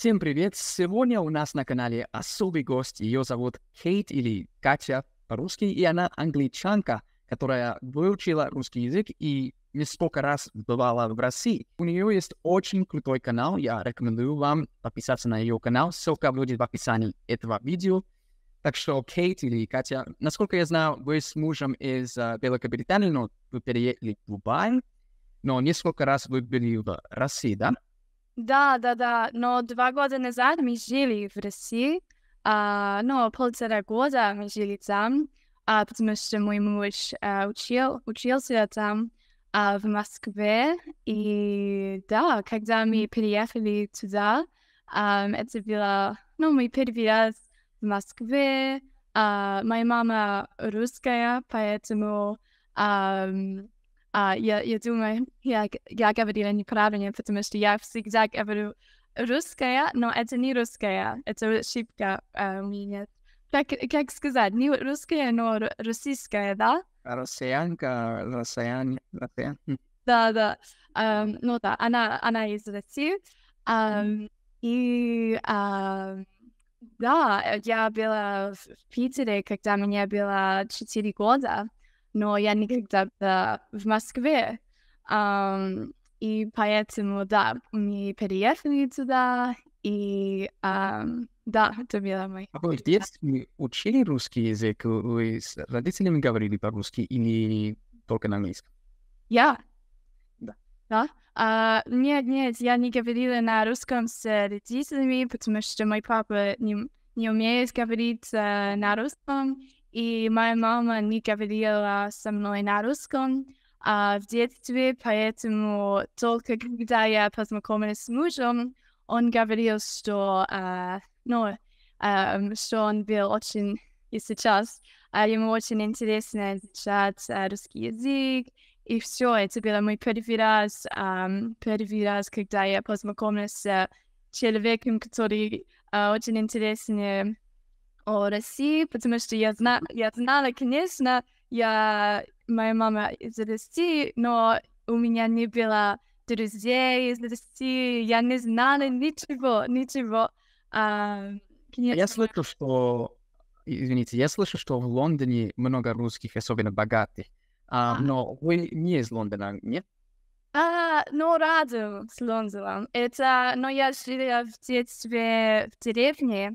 Всем привет! Сегодня у нас на канале особый гость. Ее зовут Кейт или Катя по-русски, и она англичанка, которая выучила русский язык и несколько раз бывала в России. У нее есть очень крутой канал. Я рекомендую вам подписаться на ее канал. Ссылка будет в описании этого видео. Так что Кейт или Катя, насколько я знаю, вы с мужем из uh, Великобритании, но вы переехали в Дубай, но несколько раз вы были в России, да? Да, да, да. Но два года назад мы жили в России, а, но ну, полтора года мы жили там, а, потому что мой муж а, учил, учился там а, в Москве. И да, когда мы переехали туда, а, это было, ну, мы первый раз в Москве. А, моя мама русская, поэтому а, A ja, ja думаю, я, я говорила неправильно, потому что я всегда говорю русская, но это не русская, это ошибка у меня. Как, как сказать, не русская, но российская, да? Россиянка, россиян, россиян. Да, да. Um, ну да, она, она из России. Um, и uh, да, я была в Питере, когда мне было 4 года но я никогда была в Москве. Um, и поэтому, да, мы переехали туда, и um, да, это было мой. А вы в детстве учили русский язык? Вы с родителями говорили по-русски или только на английском? Я? Да. Да? А, нет, нет, я не говорила на русском с родителями, потому что мой папа не, не умеет говорить а, на русском, и моя мама не говорила со мной на русском а, в детстве, поэтому только когда я познакомилась с мужем, он говорил, что, а, ну, а, что он был очень, и сейчас а, ему очень интересно изучать а, русский язык, и все, это было мой первый раз, um, первый раз, когда я познакомилась с человеком, который uh, очень интересный о России, потому что я, знала, я знала, конечно, я... моя мама из России, но у меня не было друзей из России, я не знала ничего, ничего. А, а конечно... Я слышу, что... Извините, я слышу, что в Лондоне много русских, особенно богатых. А, а. Но вы не из Лондона, нет? А, ну, рядом с Лондоном. Это... Но я жила в детстве в деревне,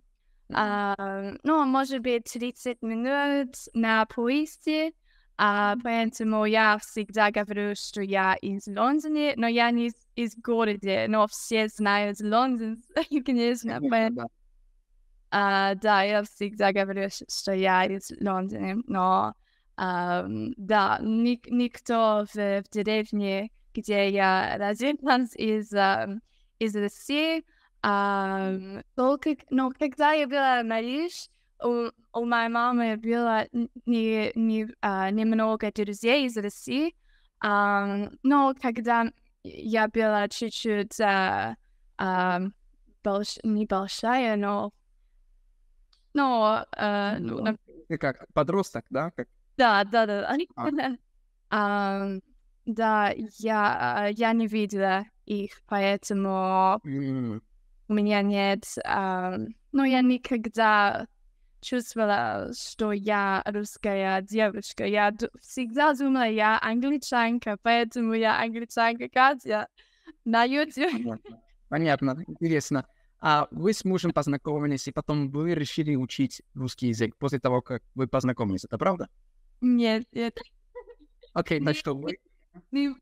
а, ну, может быть, 30 минут на поезде. А, поэтому я всегда говорю, что я из Лондона, но я не из, из города, но все знают Лондон, конечно. Поэтому... А, да, я всегда говорю, что я из Лондона, но а, да, ни, никто в, в деревне, где я родилась, из, а, из России, а, то, но ну, ну, когда я была на лишь, у, у моей мамы было не, не, а, немного друзей из России, а, но когда я была чуть-чуть а, а, больш, небольшая, но, но а, ну, ну, ты как подросток, да? Как... Да, да, да. да. А. а, да, я, а, я не видела их, поэтому... Mm -hmm у меня нет, а, ну, я никогда чувствовала, что я русская девочка. Я всегда думала, я англичанка, поэтому я англичанка Катя на YouTube. Понятно, интересно. А вы с мужем познакомились, и потом вы решили учить русский язык после того, как вы познакомились, это правда? Нет, нет. Окей, okay, значит, вы... Не, не,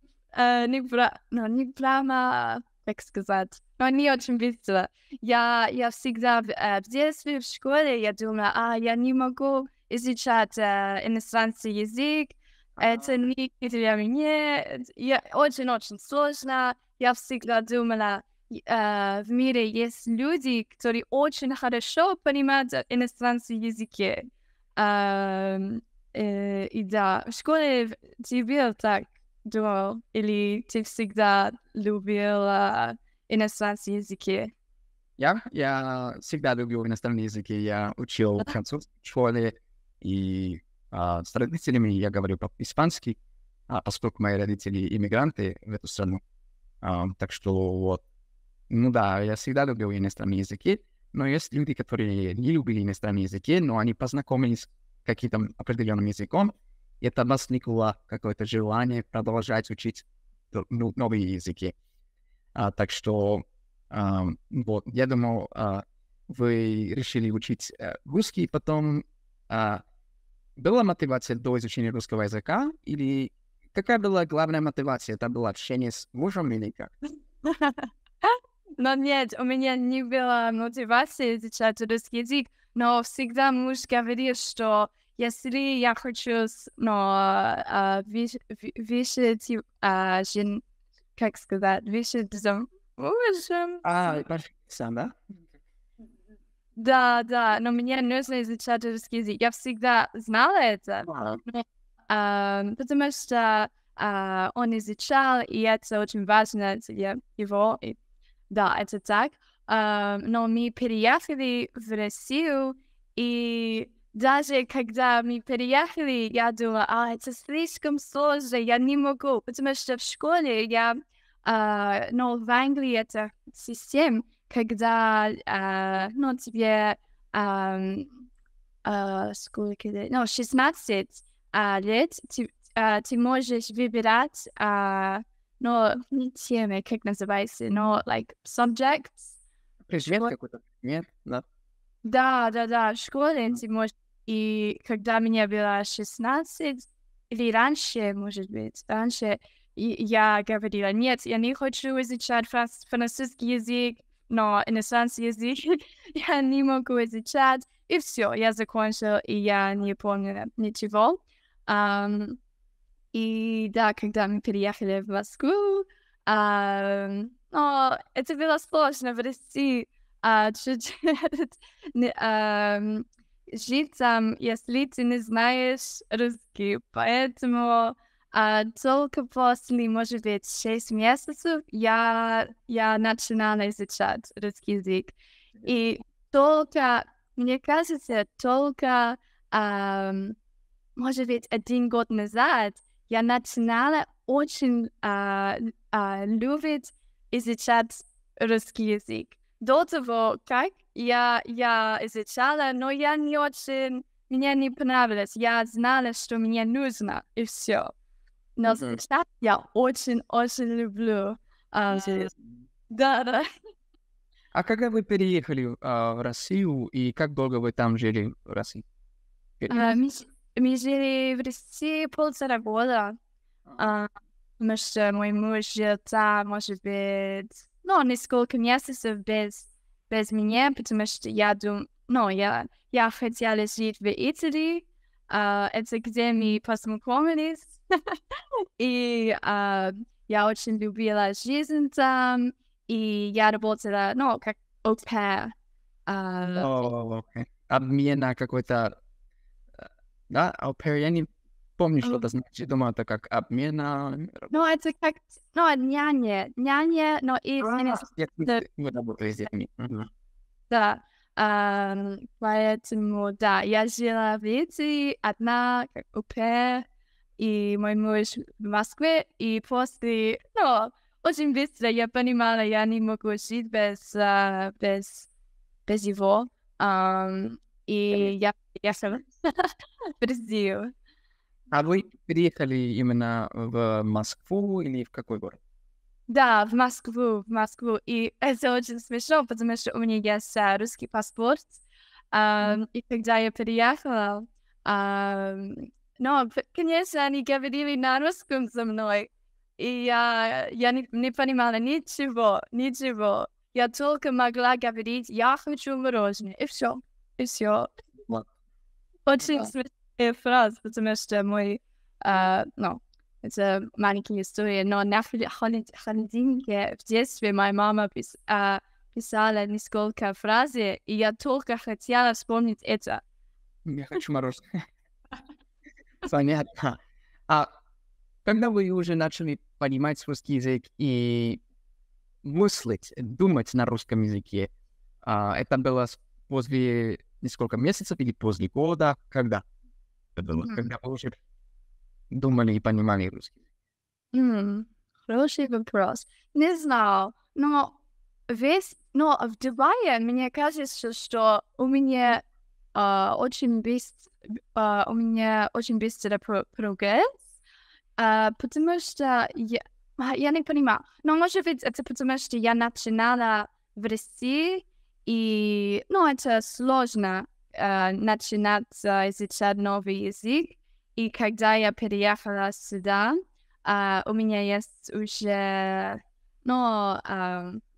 не, не прямо так сказать. Но не очень быстро. Я, я всегда э, в детстве, в школе, я думала, а, я не могу изучать э, иностранный язык, это не для меня, я, очень-очень сложно. Я всегда думала, э, в мире есть люди, которые очень хорошо понимают иностранные языки. Э, э, и да, в школе тебе так да, или ты всегда любила иностранные языки? Я, я всегда любил иностранные языки. Я учил французский в школе, и а, с родителями я говорю по-испански, а, поскольку мои родители иммигранты в эту страну. А, так что вот, ну да, я всегда любил иностранные языки, но есть люди, которые не любили иностранные языки, но они познакомились с каким-то определенным языком, это возникло какое-то желание продолжать учить ну, новые языки. А, так что а, вот, я думал, а, вы решили учить а, русский, потом а, была мотивация до изучения русского языка или какая была главная мотивация? Это было общение с мужем или как? Но ну, нет, у меня не было мотивации изучать русский язык, но всегда муж говорил, что если я хочу но, а, виш, виши, а, жен, как сказать, виши замужем. А, сам, да? Да, да, но мне нужно изучать русский язык. Я всегда знала это, но, а, потому что а, он изучал, и это очень важно для его. И, да, это так. А, но мы переехали в Россию, и даже когда мы переехали, я думала, а это слишком сложно, я не могу, потому что в школе я, а, ну, в Англии это система, когда, а, ну, тебе а, а, сколько лет, ну, 16 а, лет, ты, а, ты можешь выбирать, а, ну, не темы, как называется, но, like, subjects. Предмет какой-то, нет, да. Да, да, да, в школе ты можешь и когда мне было 16 или раньше, может быть, раньше, я говорила, нет, я не хочу изучать французский язык, но иностранный язык я не могу изучать. И все, я закончил, и я не помню ничего. Um, и да, когда мы переехали в Москву, um, но это было сложно в России. А, uh, чуть, um, жить жильцам, если ты не знаешь русский. Поэтому а, только после, может быть, 6 месяцев я, я начинала изучать русский язык. И только, мне кажется, только, а, может быть, один год назад я начинала очень а, а, любить изучать русский язык. До того, как я, я изучала, но я не очень, мне не понравилось. Я знала, что мне нужно, и все. Но mm-hmm. сейчас я очень-очень люблю. А, да, да. А когда вы переехали а, в Россию, и как долго вы там жили в России? А, мы, мы жили в России полтора года. А. а, потому что мой муж жил там, может быть, ну, несколько месяцев без без меня, потому что я думаю, ну, я, я хотела жить в Италии, Uh, это где мы познакомились. и uh, я очень любила жизнь там, и я работала, ну, как au pair. Uh, oh, okay. Обмена какой-то... Да, au pair, я не Помню, что это значит, думаю, это как обмена. Ну, это как, ну, а няня, няня, но и... с детьми. А, да, поэтому, да, я жила в Литве одна, как УП, и мой муж в Москве, и после, ну, очень быстро я понимала, я не могу жить без, а, без, без его, и я я в Бразилию. А вы переехали именно в Москву или в какой город? Да, в Москву, в Москву. И это очень смешно, потому что у меня есть а, русский паспорт. А, и когда я переехала, а, но, конечно, они говорили на русском со мной. И я, я не, не понимала ничего, ничего. Я только могла говорить, я хочу мороженое. И все, и все. Очень да. смешно е э, фраза, потому что мой, э, ну, это маленькие истории, но на холодильнике в детстве моя мама пис, э, писала несколько фраз, и я только хотела вспомнить это. Я хочу мороженое. Понятно. А когда вы уже начали понимать русский язык и мыслить, думать на русском языке, а, это было после нескольких месяцев или после года, когда? было, ну, когда мы уже думали и понимали русский. mm Хороший вопрос. Не знаю. но весь, но в Дубае мне кажется, что у меня э, очень бест, э, а, у меня очень быстро прогресс, э, потому что я, а, я не понимаю, но может быть это потому что я начинала в России и, ну, это сложно начинать изучать новый язык. И когда я переехала сюда, у меня есть уже, ну,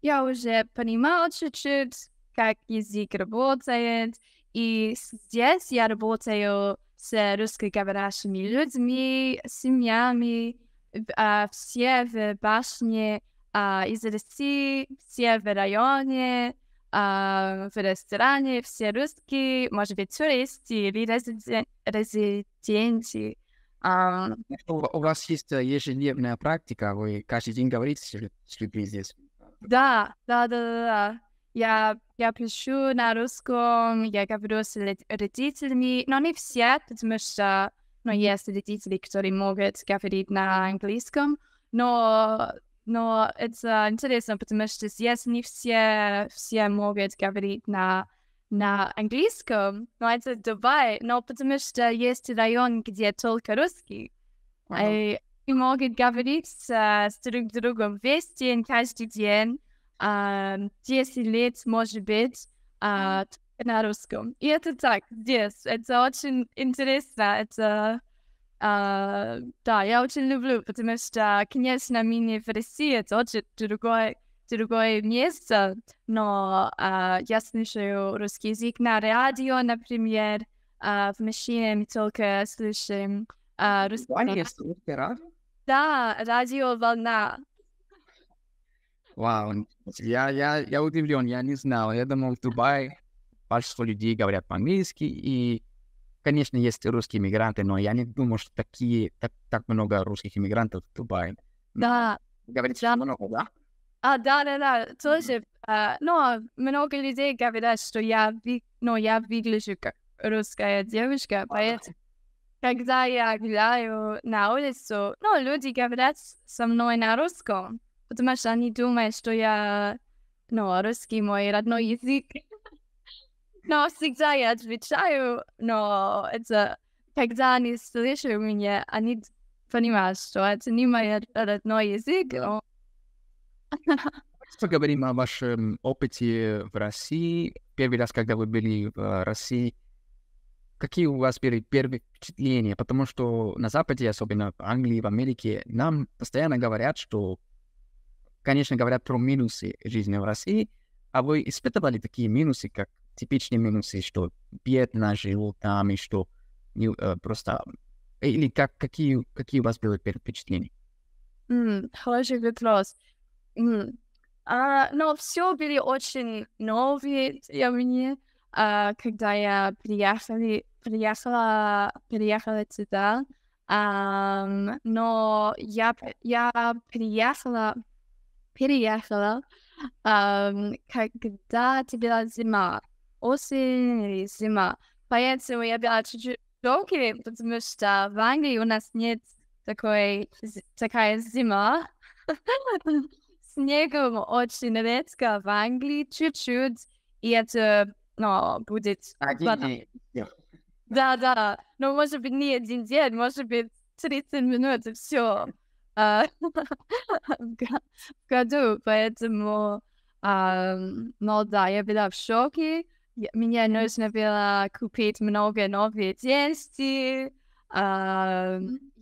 я уже понимала чуть-чуть, как язык работает. И здесь я работаю с русскоговорящими людьми, семьями, все в башне из России, все в районе, А, в ресторане все русские, может быть, туристы или резиденты. А, у, вас есть э, ежедневная практика, вы каждый день говорите с людьми здесь? Да, да, да, да, да. Я, я пишу на русском, я говорю с родителями, но не все, потому что ну, есть родители, которые могут говорить на английском, но но это интересно, потому что здесь не все, все могут говорить на, на английском, но это Дубай, но потому что есть район, где только русский. Uh-huh. И могут говорить с, с друг другом весь день, каждый день, а, 10 лет, может быть, а, на русском. И это так, здесь. Это очень интересно, это а, да, я очень люблю, потому что, конечно, мы не в России, это очень другое, другое место, но а, я слушаю русский язык на радио, например, а, в машине мы только слушаем а, русский радио? Да, радио «Волна». Вау, я, я, я удивлен, я не знал. Я думал, в Дубае большинство людей говорят по-английски, и Конечно, есть русские мигранты, но я не думаю, что такие, так, так много русских иммигрантов в Дубае. Да. Говорится, да. много, да? А, да, да, да, тоже. А, но много людей говорят, что я, ну, я выгляжу как русская девушка, поэтому когда я гуляю на улицу, ну, люди говорят со мной на русском, потому что они думают, что я, ну, русский мой родной язык. Но всегда я отвечаю, но это когда они слышат меня, они понимают, что это не мой родной язык. Но... Поговорим о вашем опыте в России. Первый раз, когда вы были в России, какие у вас были первые впечатления? Потому что на Западе, особенно в Англии, в Америке, нам постоянно говорят, что, конечно, говорят про минусы жизни в России, а вы испытывали такие минусы, как типичные минусы, что бедно жил там, и что не, э, просто... Э, или как, какие, какие у вас были впечатления? Mm, хороший вопрос. Mm. А, но ну, все были очень новые для меня, а, когда я приехали, приехала, приехала сюда. Um, но я, я приехала, переехала, um, когда тебе зима осенью-зима. Поэтому я была чуть-чуть шоке, потому что в Англии у нас нет такой, такая зима. Снегом очень редко в Англии, чуть-чуть, и это ну, будет... Да, да. Но может быть не один день, может быть 30 минут и все а, в году. Поэтому, ну да, я была в шоке. Меня нужно было купить много новых действий. А,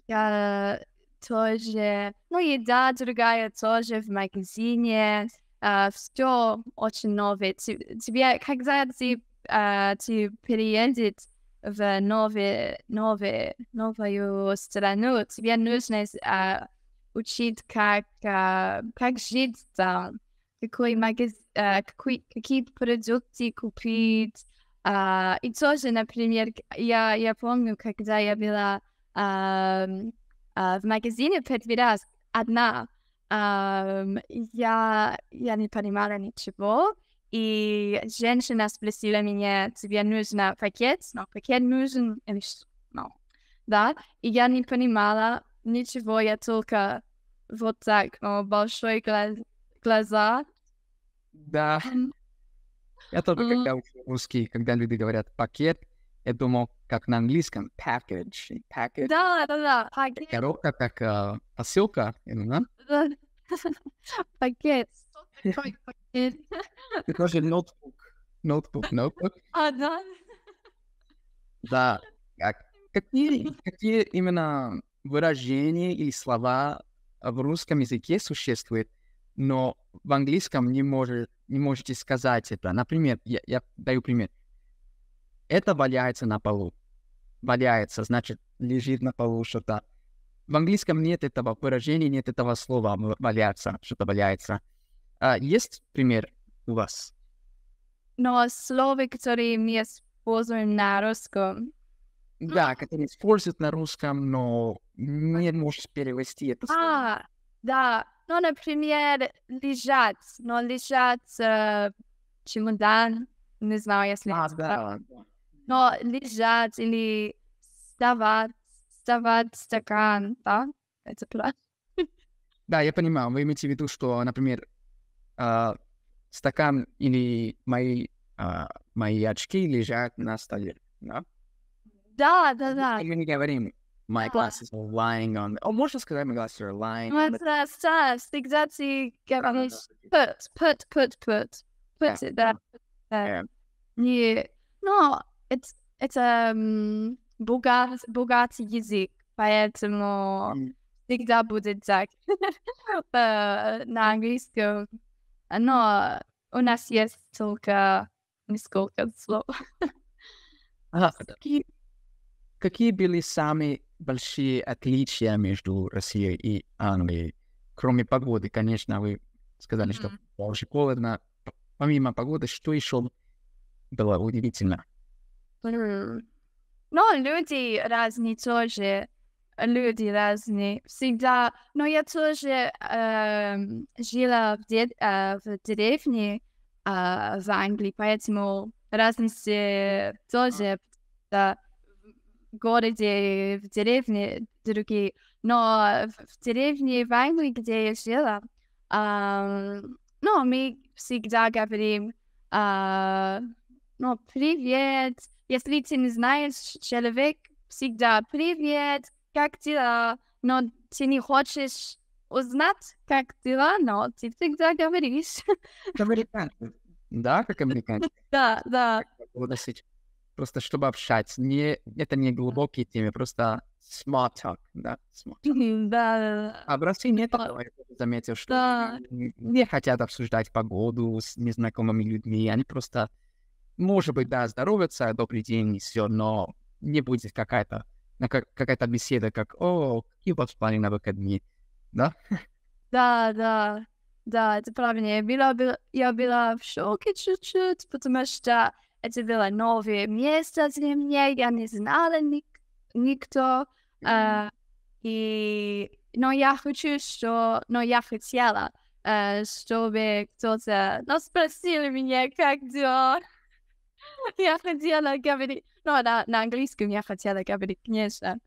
я тоже, ну, еда другая тоже в магазине. А, все очень новое. Тебе, когда ты, а, ты переедет в новое новое новую страну, тебе нужно а, учить, как, а, как жить там какой, магаз... какой какие продукты купить. И тоже, например, я, я помню, когда я была в магазине первый раз одна, я, я не понимала ничего. И женщина спросила меня, тебе нужен пакет? Но пакет нужен или что? Да, и я не понимала ничего, я только вот так, ну, большой глаз, глаза, да. Я тоже, когда учил русский, когда люди говорят пакет, я думал, как на английском, package, package. Да, да, да, пакет. Коробка как э, посылка, ну да? Да. Пакет. Пакет. Ты тоже ноутбук. Ноутбук, ноутбук. А, да. Да. Какие, какие именно выражения и слова в русском языке существуют, но в английском не, может, не можете сказать это. Например, я, я даю пример. Это валяется на полу. Валяется, значит, лежит на полу что-то. В английском нет этого выражения, нет этого слова валяться, что-то валяется. А, есть пример у вас? Но слова, которые мы используем на русском, да, которые используют на русском, но не можешь перевести это слово. А, да, ну, например, лежать, но лежать э, чемодан, не знаю, если... А, да. Но лежать или вставать, вставать стакан, да? Это правда. Да, я понимаю. Вы имеете в виду, что, например, э, стакан или мои, э, мои очки лежат на столе, да? Да, да, да. Мы не говорим Oh, my glasses are lying on oh, more just because my glasses are lying. What's that stuff? Exactly. Get on put, put, put, put, put yeah. it there. there. Yeah. No, it's it's um bogat, bogaty язык, поэтому mm. всегда будет так на английском. Но у нас есть только несколько слов. Какие были самые большие отличия между Россией и Англией? Кроме погоды, конечно, вы сказали, mm-hmm. что очень холодно. Помимо погоды, что еще было удивительно? Mm-hmm. Ну, люди разные тоже. Люди разные. Всегда. Но я тоже э, жила в, дед, э, в деревне э, в Англии, поэтому разницы тоже. Да городе, в деревне другие. Но в деревне в Англии, где я жила, а, ну, мы всегда говорим, а, ну, привет. Если ты не знаешь человек, всегда привет, как дела? Но ты не хочешь узнать, как дела, но ты всегда говоришь. Американцы. Да, как американцы. Да, да. Вот сейчас просто чтобы общаться. Не, это не глубокие темы, просто small talk, да? Small talk. Да. А в России нет этого, я заметил, что да. не хотят обсуждать погоду с незнакомыми людьми, они просто, может быть, да, здоровятся, добрый день и все, но не будет какая-то какая-то беседа, как «О, и у вас планы на выходные?» Да? Да, да. Да, это правильно. Я была, я была в шоке чуть-чуть, потому что это было новое место для меня, я не знала ник никто. Э, и... Но я хочу, что... Но я хотела, э, чтобы кто-то... Ну, спросил меня, как дела. я хотела говорить... Ну, на, на английском я хотела говорить, конечно.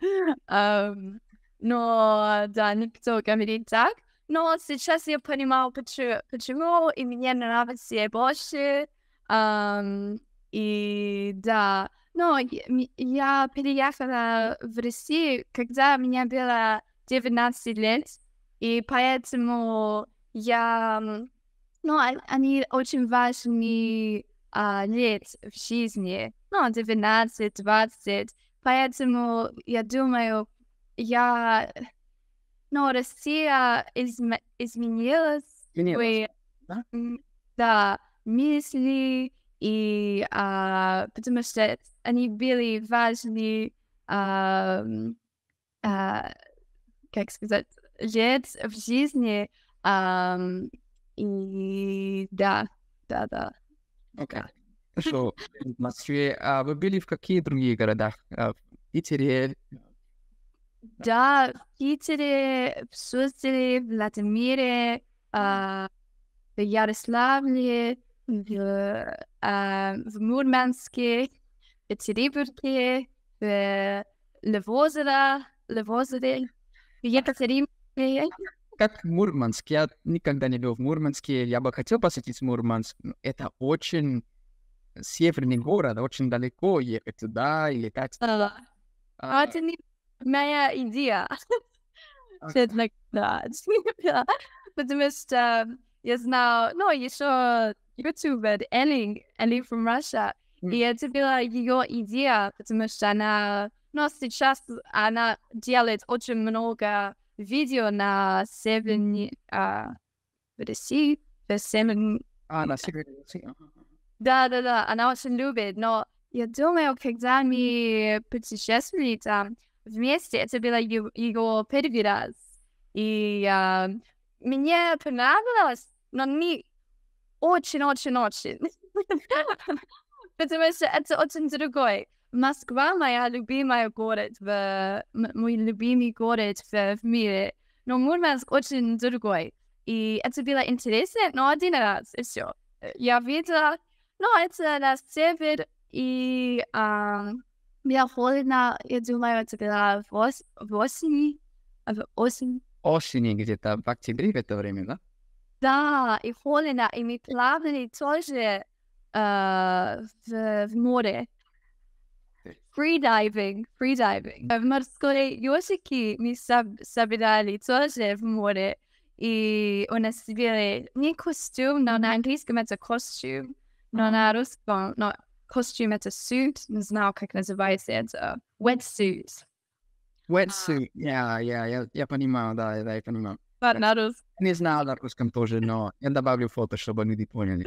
Um, но, да, никто говорит так. Но сейчас я понимаю, почему, почему и мне нравится больше. Um, и да, но я переехала в Россию, когда мне было 19 лет, и поэтому я... Ну, а, они очень важны а, лет в жизни, ну, 19, 20, поэтому я думаю, я... Ну, Россия изм... изменилась. Изменилась, да? Да, мысли, и а, потому что они были важны, а, а, как сказать, лет в жизни, а, и да, да, да. Okay. Хорошо. В Москве. А вы были в какие другие городах А, в Питере? Да, в Питере, в Суздале, в Владимире, а, в Ярославле, в, э, в Мурманске, в Петербурге, в Левозере, Левозере, в Екатеринбурге. Как Мурманск? Я никогда не был в Мурманске. Я бы хотел посетить Мурманск. Это очень северный город, очень далеко ехать туда и летать. Да, да. А, а... Это не моя идея. Okay. А Потому что я знала, ну, еще ютубер Элли, Элли from Russia, mm. и это была ее идея, потому что она, ну, а сейчас она делает очень много видео на северной а, России, в северной... А, на северной Да, да, да, она очень любит, но я думаю, когда мы путешествовали там вместе, это было его, его первый раз. И а, мне понравилось но они очень-очень-очень. Потому что это очень другой. Москва моя любимая город, в, мой любимый город в, в мире. Но Мурманск очень другой. И это было интересно, но один раз, и все. Э, я видела, но это на север, и а, было холодно, я думаю, это было в, ос в осени. А, в осень. Осени где-то, в октябре в это время, да? Да, и холодно, и мы плавали тоже э, в, в море. Фридайвинг, фридайвинг. В морской ежике мы соб- собирали тоже в море. И у нас были не костюм, но на английском это костюм, но на русском, но костюм это suit, не знаю, как называется это, wetsuit. Wetsuit, я, я, я, я понимаю, да, да, я понимаю. Да, на русском. Не знаю на русском тоже, но я добавлю фото, чтобы люди поняли.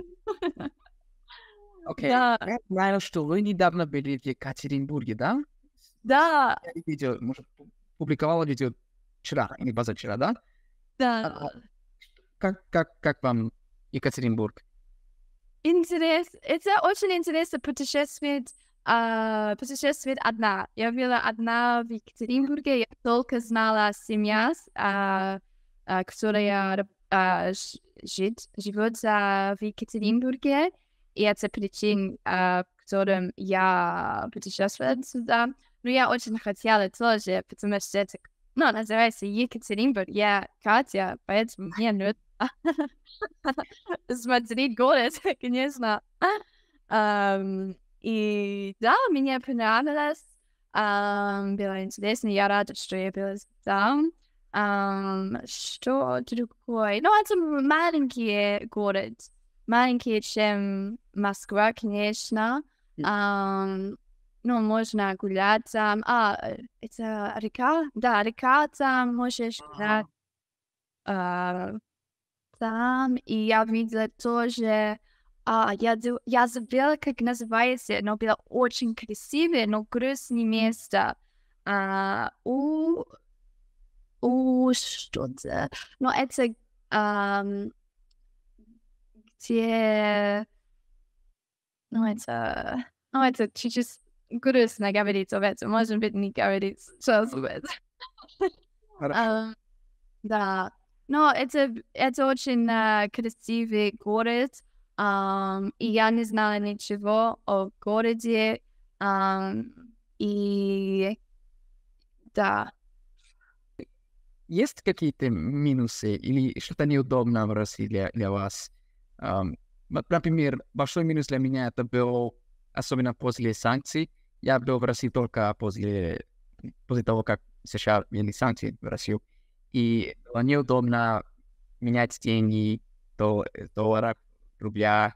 Окей. Okay. Да. Я знаю, что вы недавно были в Екатеринбурге, да? Да. Я видео, может, публиковала видео вчера, не позавчера, да? Да. А, как, как, как вам Екатеринбург? Интерес. Это очень интересно путешествовать, э, путешествовать одна. Я была одна в Екатеринбурге, я только знала семья, э, która Żyd, живет w Екатеринбурге, и это причин, которым я путешествовала сюда. Но я очень хотела тоже, потому что это, ну, называется Екатеринбург, я Катя, поэтому мне нужно смотреть город, конечно. Um, и да, мне понравилось, um, было интересно, я рада, что я была там. Что другое? Ну, это маленькие город. маленькие, чем Москва, конечно. Um, ну, можно гулять там. А, э, это река? Да, река там, можешь а. гулять. А, там, и я видела тоже... А, я, я забыла, как называется, но было очень красивое, но грустное место. А, у Oh, Uszczudze. No ecek, um, gdzie... No ece, no ece, czy just górys na gawelic owiec, może być nie gawelic, czas owiec. um, da. No, это, это очень uh, красивый город. Um, и я не знала ничего о городе. Um, и да, Есть какие-то минусы или что-то неудобное в России для, для вас? Um, например, большой минус для меня это был, особенно после санкций. Я был в России только после, после того, как США ввели санкции в Россию. И было неудобно менять деньги, дол- э, долларов, рубля,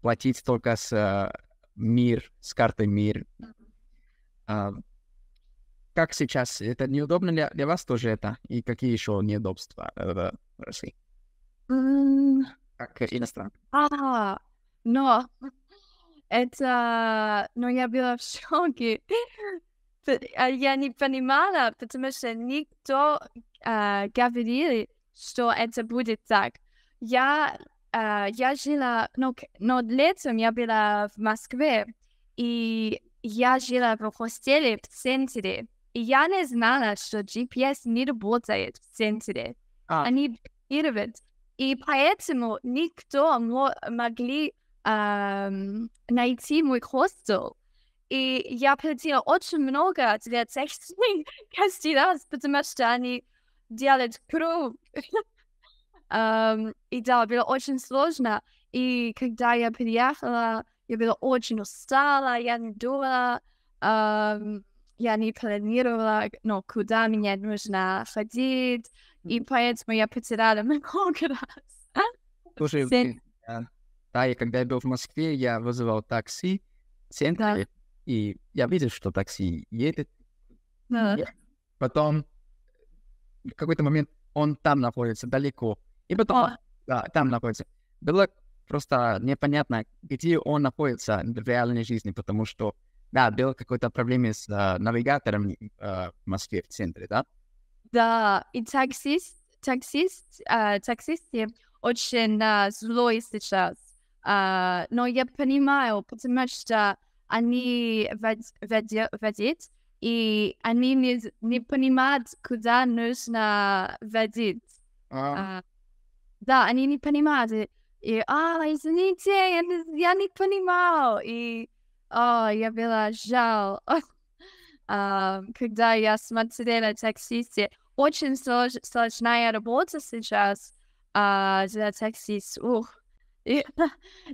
платить только с uh, мир, с карты мир. Uh, как сейчас? Это неудобно для, для вас тоже это? И какие еще неудобства э, в России? Как иностранка. А, но это... Но я была в шоке. А я не понимала, потому что никто э, говорил, что это будет так. Я, э, я жила... Но, ну, но летом я была в Москве, и я жила в хостеле в центре. И я не знала, что GPS не работает в центре. А. Они блокируют. И поэтому никто мо- могли эм, найти мой хостел. И я платила очень много для текстинг каждый раз, потому что они делают круг. um, и да, было очень сложно. И когда я приехала, я была очень устала, я не думала. Um, я не планировала, ну куда мне нужно ходить, и поэтому я потеряла много раз. Слушай, Сен... да, да, и когда я был в Москве, я вызывал такси в центре, да. и я видел, что такси едет. Да. Я... Потом в какой-то момент он там находится, далеко. И потом, О. да, там находится. Было просто непонятно, где он находится в реальной жизни, потому что да, было какое-то проблеме с э, навигатором э, в Москве, в центре, да? Да, и таксист, таксист, э, таксисты очень э, злой сейчас. Э, но я понимаю, потому что они вод, водят, и они не, не понимают, куда нужно водить. А. Э, да, они не понимают. И, а, извините, я не, я не понимал. И о, я была жал. А, когда я смотрела таксисты, очень слож, сложная работа сейчас для а, таксистов. Ух,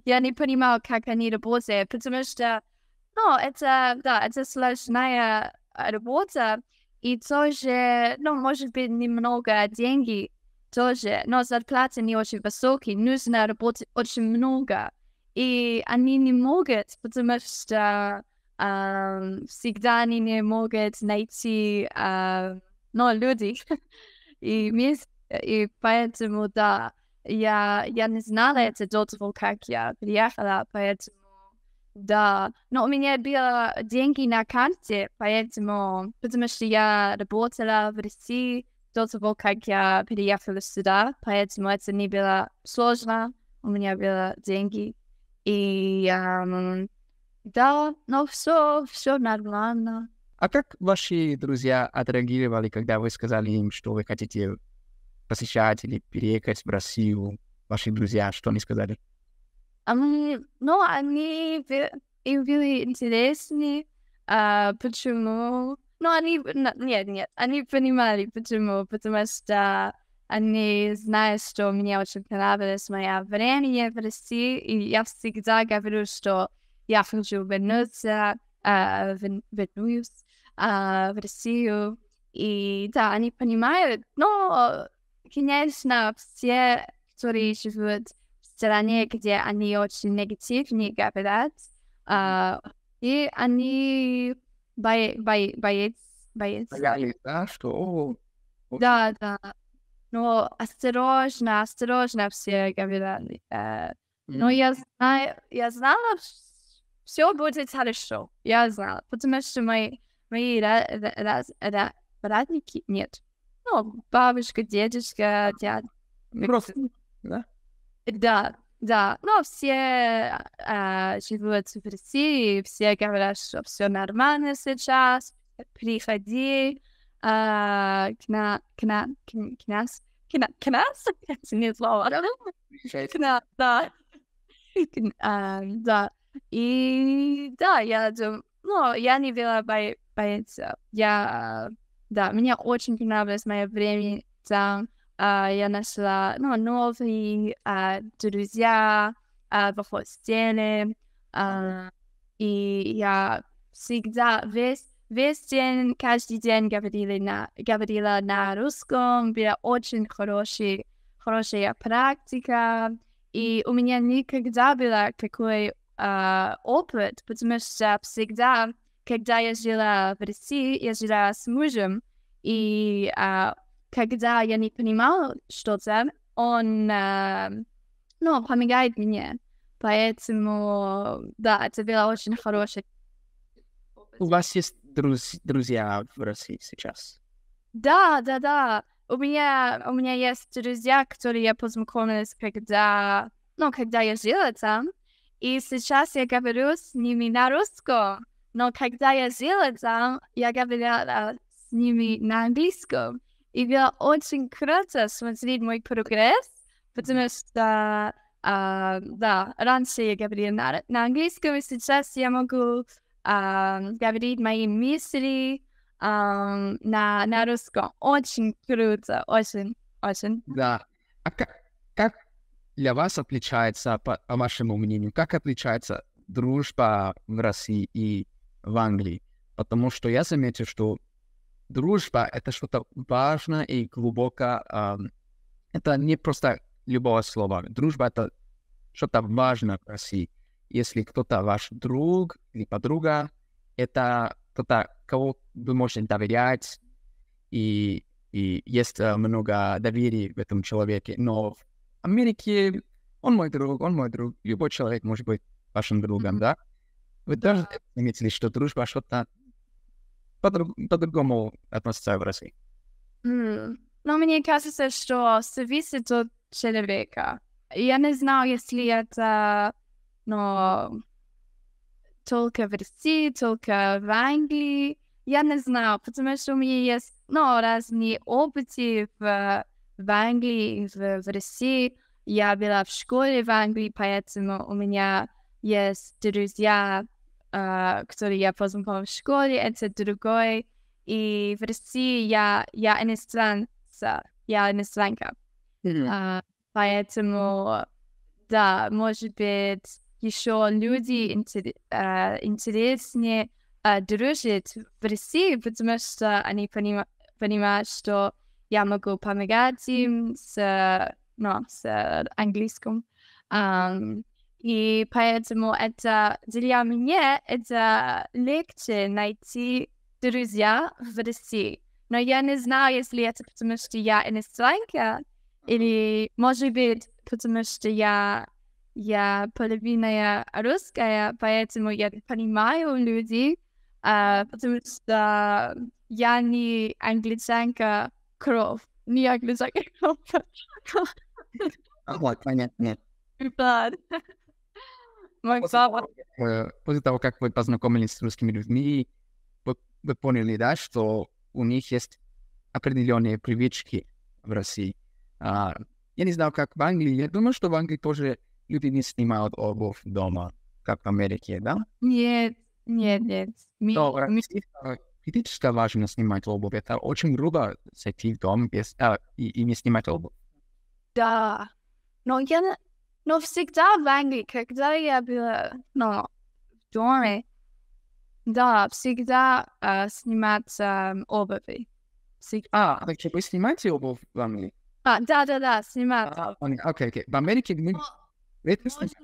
я не понимаю, как они работают, потому что, ну, это, да, это сложная а, работа, и тоже, ну, может быть, немного деньги тоже, но зарплаты не очень высокие, нужно работать очень много. И они не могут, потому что э, всегда они не могут найти э, ну, людей и мест. И поэтому, да, я, я не знала это до того, как я приехала, поэтому да, но у меня были деньги на карте, поэтому, потому что я работала в России до того, как я переехала сюда, поэтому это не было сложно, у меня были деньги. И э, да, но все, все нормально. А как ваши друзья отреагировали, когда вы сказали им, что вы хотите посещать или переехать в Россию? Ваши друзья, что они сказали? Um, ну, они им были интересны, А почему. Ну, они, нет, нет, они понимали, почему, потому что они знают, что мне очень понравилось мое время в России, и я всегда говорю, что я хочу вернуться, э, вернусь э, в Россию. И да, они понимают, но, конечно, все, которые живут в стране, где они очень негативные говорят, э, и они боятся боятся. боец. да, что... Да, да но ну, осторожно, осторожно все говорили. Э, но ну, я знаю, я знала, все будет хорошо. Я знала, потому что мои, мои раз, раз, раз, родники, нет, ну, бабушка, дедушка, дядь. Просто, да? Да, да. Но ну, все э, живут в России, все говорят, что все нормально сейчас, приходи, Кна... Кна... Князь? Князь? Не слово. Князь, да. А, да. И да, я думаю, ну, я не вела бойцов. Я, да, мне очень понравилось мое время там. А, я нашла ну, новые а, друзья uh, в хостеле, и я всегда весь весь день, каждый день говорили на, говорила на русском, была очень хорошая, хорошая практика, и у меня никогда была такой э, опыт, потому что всегда, когда я жила в России, я жила с мужем, и э, когда я не понимала что-то, он э, ну, помогает мне. Поэтому, да, это было очень хороший у вас есть друз друзья в России сейчас? Да, да, да. У меня, у меня есть друзья, которые я познакомилась, когда, ну, когда я жила там. И сейчас я говорю с ними на русском. Но когда я жила там, я говорила с ними на английском. И было очень круто смотреть мой прогресс, потому что, а, да, раньше я говорила на, на английском, и сейчас я могу говорить мои мысли э, на, на русском. Очень круто, очень, очень. Да. А как, как для вас отличается, по, по вашему мнению, как отличается дружба в России и в Англии? Потому что я заметил, что дружба — это что-то важное и глубокое Э, это не просто любого слова. Дружба — это что-то важное в России если кто-то ваш друг или подруга, это кто-то, кого вы можете доверять, и, и есть э, много доверия в этом человеке. Но в Америке он мой друг, он мой друг. Любой человек может быть вашим другом, mm-hmm. да? Вы да. тоже заметили, что дружба что-то по-другому относится в России? Mm. Но мне кажется, что зависит от человека. Я не знаю, если это verjetno toliko vrsti, toliko v Angliji. Ja, ne znam, potem še mi je no, razni opici v, v Angliji in v vrsti. Ja, bila v šoli v Angliji, pa je recimo u menja je druzja, uh, ktorý ja poznam po školi, ete drugoj. I vrsti ja, ja ene stranca, ja ene stranka. Mm. Uh, pa je temu, da, može biti еще люди интерес, э, интереснее э, дружат в России, потому что они понимают, что я могу помогать им с, э, ну, с английским. Um, и поэтому это для меня это легче найти друзья в России. Но я не знаю, если это потому, что я иностранка, или, может быть, потому что я я половина русская, поэтому я понимаю людей, а, потому что я не англичанка кров, не англичанка кров. Вот, понятно. Да. Мой папа. Э, после того, как вы познакомились с русскими людьми, вы, вы поняли, да, что у них есть определенные привычки в России. А, я не знаю, как в Англии. Я думаю, что в Англии тоже люди не снимают обувь дома, как в Америке, да? Нет, нет, нет. Ми... Добро. Ми... Критически а важно снимать обувь. Это очень грубо зайти в дом без, э, и, и не снимать обувь. Да, но я... Но всегда в Англии, когда я была ну, в доме, да, всегда э, а, снимать обувь. Всегда. А, так вы типа снимаете обувь в Англии? А, да, да, да, снимать. окей, окей. В Америке мы... Но это Может,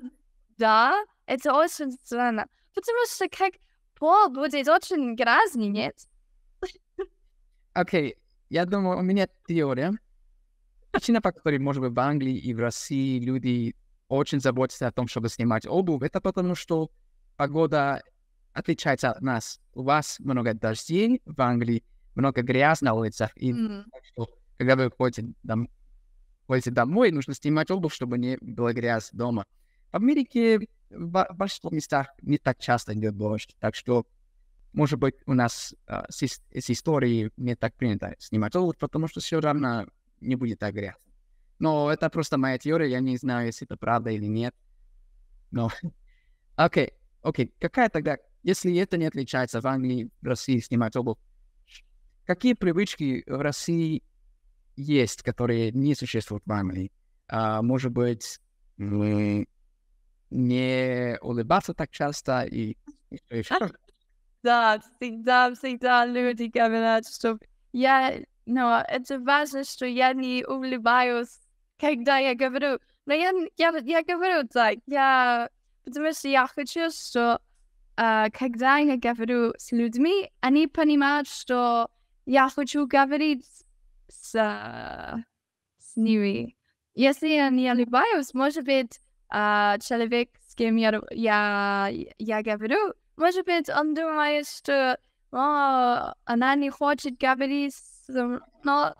да, это очень странно. Потому что как пол будет очень грязный, нет? Окей, okay. я думаю, у меня теория. Причина, по которой, может быть, в Англии и в России люди очень заботятся о том, чтобы снимать обувь, это потому, что погода отличается от нас. У вас много дождей в Англии, много грязь на улицах, и mm-hmm. что, когда вы ходите там, ходите домой, нужно снимать обувь, чтобы не было грязь дома. В Америке в большинстве местах не так часто идет дождь, так что, может быть, у нас э, с, с историей не так принято снимать обувь, потому что все равно не будет так грязно. Но это просто моя теория, я не знаю, если это правда или нет. Но, окей, окей, какая тогда, если это не отличается в Англии, в России снимать обувь, какие привычки в России есть, которые не существуют в Англии. А, может быть, мы не улыбаться так часто и... Да, всегда, всегда люди говорят, что я... Но это важно, что я не улыбаюсь, когда я говорю. Но я, я, я говорю так, я... Потому что я хочу, что э, когда я говорю с людьми, они понимают, что я хочу говорить с, а, с ними. Если я не улыбаюсь, может быть, а, человек, с кем я, я, я говорю, может быть, он думает, что О, она не хочет говорить, но,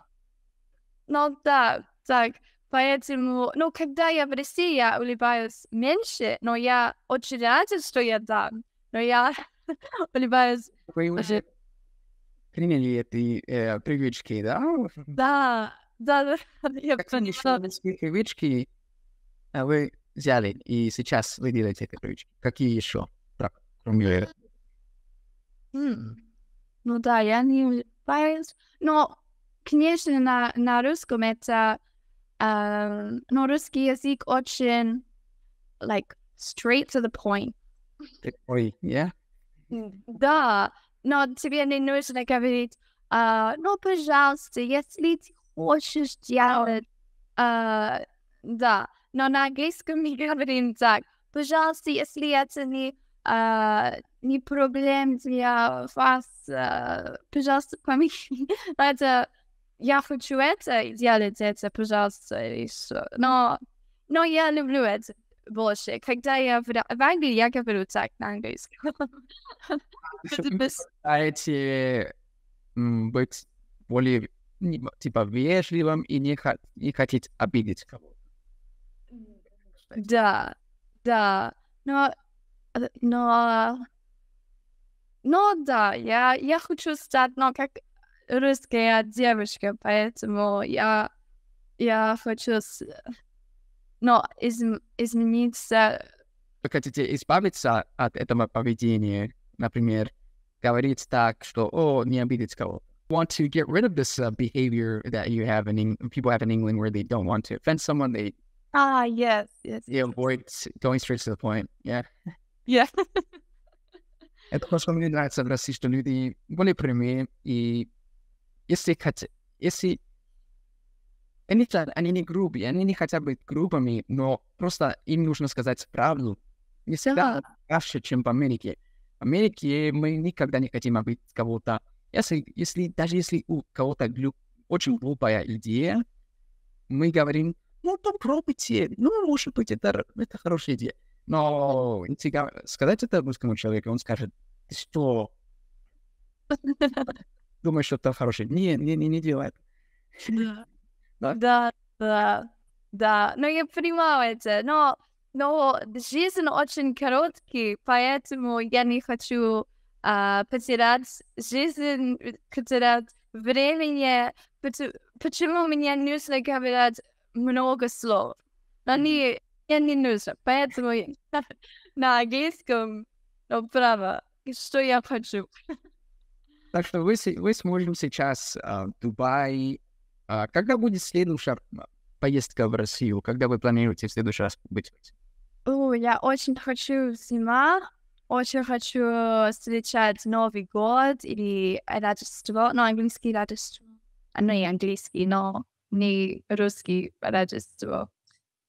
но да, так. Поэтому, ну, когда я в России, я улыбаюсь меньше, но я очень рада, что я там. Но я улыбаюсь уже э, приняли эти э, привычки, да? Да, да, да. Я как поняла. привычки а вы взяли, и сейчас вы делаете эти привычки. Какие еще? Так, кроме mm. Ну да, я не являюсь. Но, конечно, на, на русском это... Э, эм, но ну, русский язык очень... Like, straight to the point. Такой, yeah? Да, но тебе не нужно говорить, а, ну, пожалуйста, если ты хочешь делать, а, да, но на английском мы говорим так, пожалуйста, если это не, а, не проблем для вас, а, пожалуйста, помогите, это, я хочу это, делать это, пожалуйста, и все, но, но я люблю это больше. Когда я в, в Англии, я говорю так на английском. А быть более типа вежливым и не, не хотеть обидеть кого-то. Да, да. Но, э, но, но да, я, я хочу стать, но ну, как русская девушка поэтому я, я хочу но из, измениться... Вы хотите избавиться от этого поведения, например, говорить так, что «О, не обидеть кого-то». Want to get rid of this uh, behavior that you have in people have in England where they don't want to offend someone. They ah yes yes they avoid going straight to the point. Yeah. Yeah. Это просто мне нравится в России, что люди более прямые и если хотят, Элитар, они не грубые, они не хотят быть грубыми, но просто им нужно сказать правду. Не всегда легче, чем в Америке. В Америке мы никогда не хотим быть кого-то. Если, если, даже если у кого-то глю, очень глупая идея, мы говорим, ну, попробуйте, ну, может быть, это, это хорошая идея. Но если сказать это русскому человеку, он скажет, ты что? Думаешь, что это хорошая, Не, не, не, не делает. Да да? Да, да, да. Но ну, я понимаю это. но, но жизнь очень короткий, поэтому я не хочу а, потерять жизнь, э, потерять время. Почему мне нужно говорить много слов? Они я не нужно, поэтому на английском, но право, что я хочу. Так что вы, вы сможем сейчас э, в Дубае а когда будет следующая а, поездка в Россию? Когда вы планируете в следующий раз быть? О, я очень хочу зима, очень хочу э, встречать Новый год или Рождество, но ну, английский Рождество. а не ну, английский, но не русский Рождество.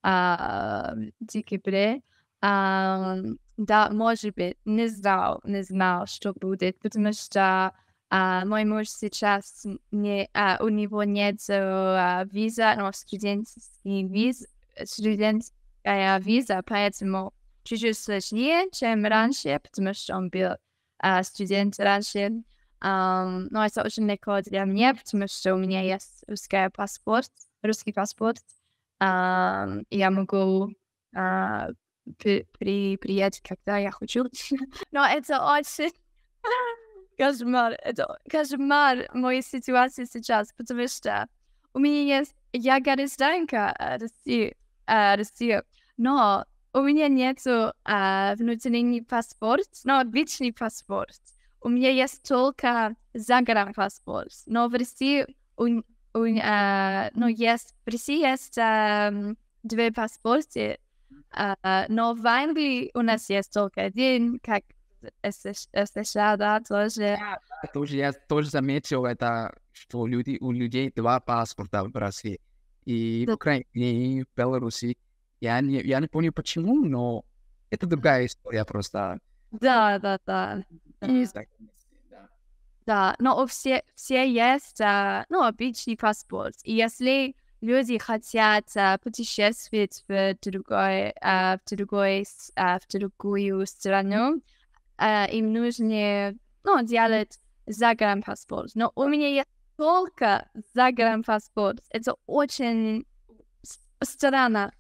А, декабре. А, да, может быть, не знал, не знал, что будет, потому что а, мой муж сейчас не, а, у него нет а, виза, но студентский виз, э, студентская виза, поэтому чуть-чуть сложнее, чем раньше, потому что он был а, студент раньше. Um, но это очень легко для меня, потому что у меня есть русский паспорт, русский паспорт. Um, я могу uh, при, при, приехать, когда я хочу. но это очень кошмар. Это кошмар моей ситуации сейчас, потому что у меня есть... Я гражданка э, России, э, России но у меня нет э, внутренний паспорт, но личный паспорт. У меня есть только загранпаспорт, но в России у, у, э, ну, есть, в России есть э, две паспорты, э, но в Англии у нас есть только один, как essa, essa шада тоже... Да, тоже. Я тоже заметил это, что люди, у людей два паспорта в России. И да. в Украине, и в Беларуси. Я не, я не понял почему, но это другая история просто. Да, да, да. Да. да, но у все, все есть, ну, обычный паспорт. И если люди хотят путешествовать в, другой, в, другой, в другую страну, Э, им нужно, ну, делать загранпаспорт. Но у меня есть только загранпаспорт. Это очень странно.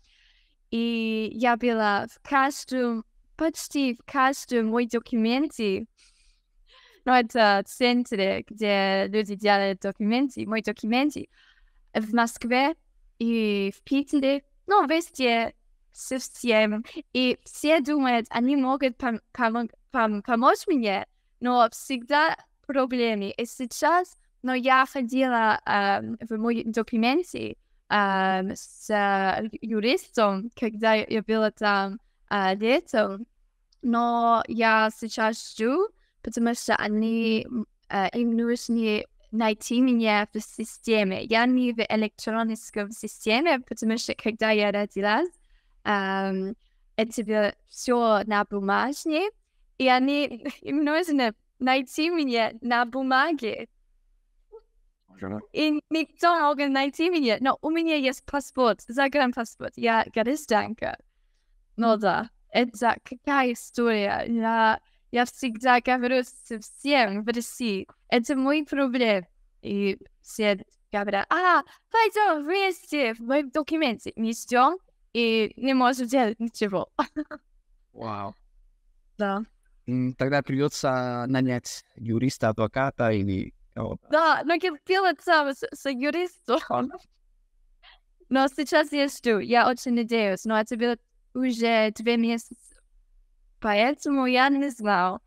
И я была в каждом, почти в каждом мой документе, но ну, это центре, где люди делают документы, мой документы, в Москве и в Питере, ну, везде, совсем. И все думают, они могут пом- пом- пом- помочь мне, но всегда проблемы. И сейчас, но я ходила э, в мой документе эм, э, с юристом, когда я была там э, летом, но я сейчас жду, потому что они э, им нужно найти меня в системе. Я не в электронном системе, потому что когда я родилась, эм, это было все на бумажке, и они, им нужно найти меня на бумаге. И никто может найти меня, но у меня есть паспорт, загранпаспорт. Я гражданка. Ну да, это какая история. Я, я всегда говорю всем в России, это мой проблем. И все говорят, а, пойдем вместе, мы в документе не ждем и не можем делать ничего. Вау. Wow. Да тогда придется нанять юриста, адвоката или кого-то. Да, но делать сам с, с юристом. Но сейчас я жду, я очень надеюсь, но это было уже две месяца, поэтому я не знал.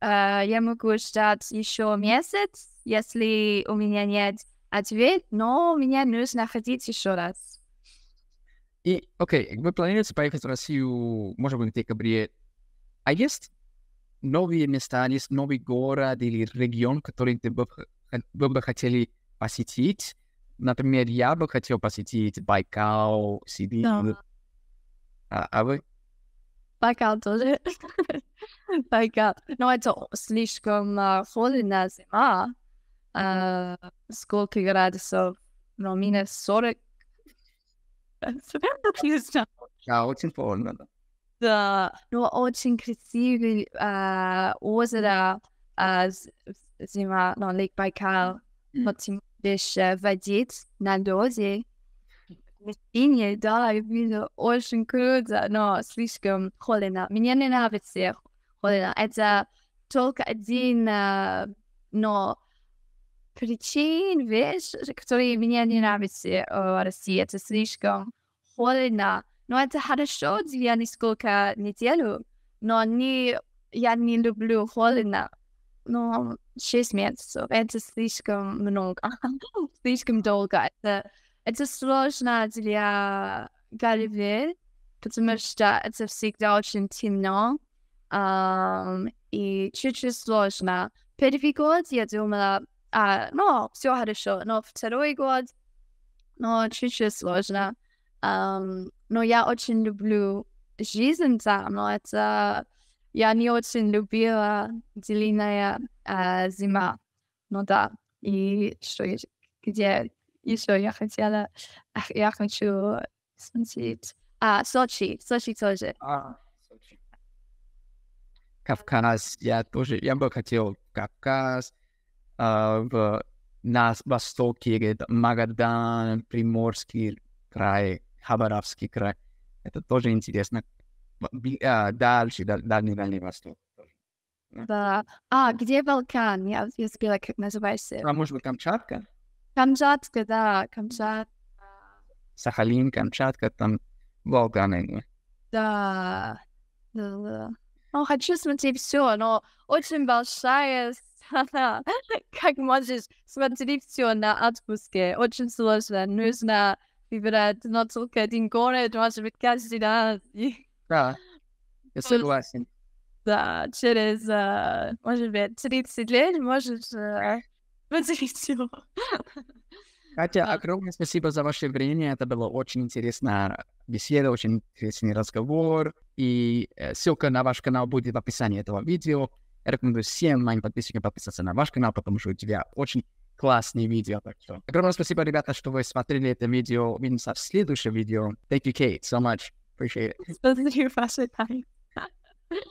Uh, э, я могу ждать еще месяц, если у меня нет ответа, но мне нужно ходить еще раз. И, окей, okay, вы планируете поехать в Россию, может быть, в декабре. А есть новые места, есть новый город или регион, который ты бы, вы бы хотели посетить? Например, я бы хотел посетить Байкал, Сибирь. Да. Э. А, а вы? Байкал тоже. Байкал. Но это слишком а, холодная зима. Uh, сколько градусов? Ну, минус 40. Да, очень холодно, да, но очень красивый э, озеро, э, зима, но ну, Лейк Байкал, вот ты можешь водить на дозе Синие, да, я вижу ну, очень круто, но слишком холодно. Мне не нравится холодно. Это только один, а, но причин, вещь, которые мне не нравится э, в России, это слишком холодно. Но ну, это а хорошо для несколько неделю, но не, я не люблю холодно. Но ну, 6 месяцев — это слишком много, слишком долго. Это, это сложно для головы, потому что это всегда очень темно um, и чуть-чуть сложно. Первый год я думала, а, ну, все хорошо, но второй год, но ну, чуть-чуть сложно. Um, но я очень люблю жизнь там, но это я не очень любила длинная э, зима. Ну да, и что где еще я хотела, я хочу смотреть. А, Сочи, Сочи тоже. А, Сочи. Кавказ, я тоже, я бы хотел Кавказ, э, в, на Востоке, Магадан, Приморский край, Хабаровский край. Это тоже интересно. А, дальше, Дальний Дальний Восток. Да. А, где Балкан? Я, я как называется. А может быть, Камчатка? Камчатка, да, Камчатка. Сахалин, Камчатка, там Балканы. Да, да, да. Ну, хочу смотреть все, но очень большая страна. Как можешь смотреть все на отпуске? Очень сложно. Нужно wie we dat not zo din gore was met kas die da согласен да через может быть 30 лет может Катя, огромное спасибо за ваше время. Это было очень интересная беседа, очень интересный разговор. И ссылка на ваш канал будет в описании этого видео. Я рекомендую всем моим подписчикам подписаться на ваш канал, потому что у тебя очень классные видео. Так что огромное спасибо, ребята, что вы смотрели это видео. Увидимся в следующем видео. Thank you, Kate, so much. Appreciate it. Спасибо, ваше time.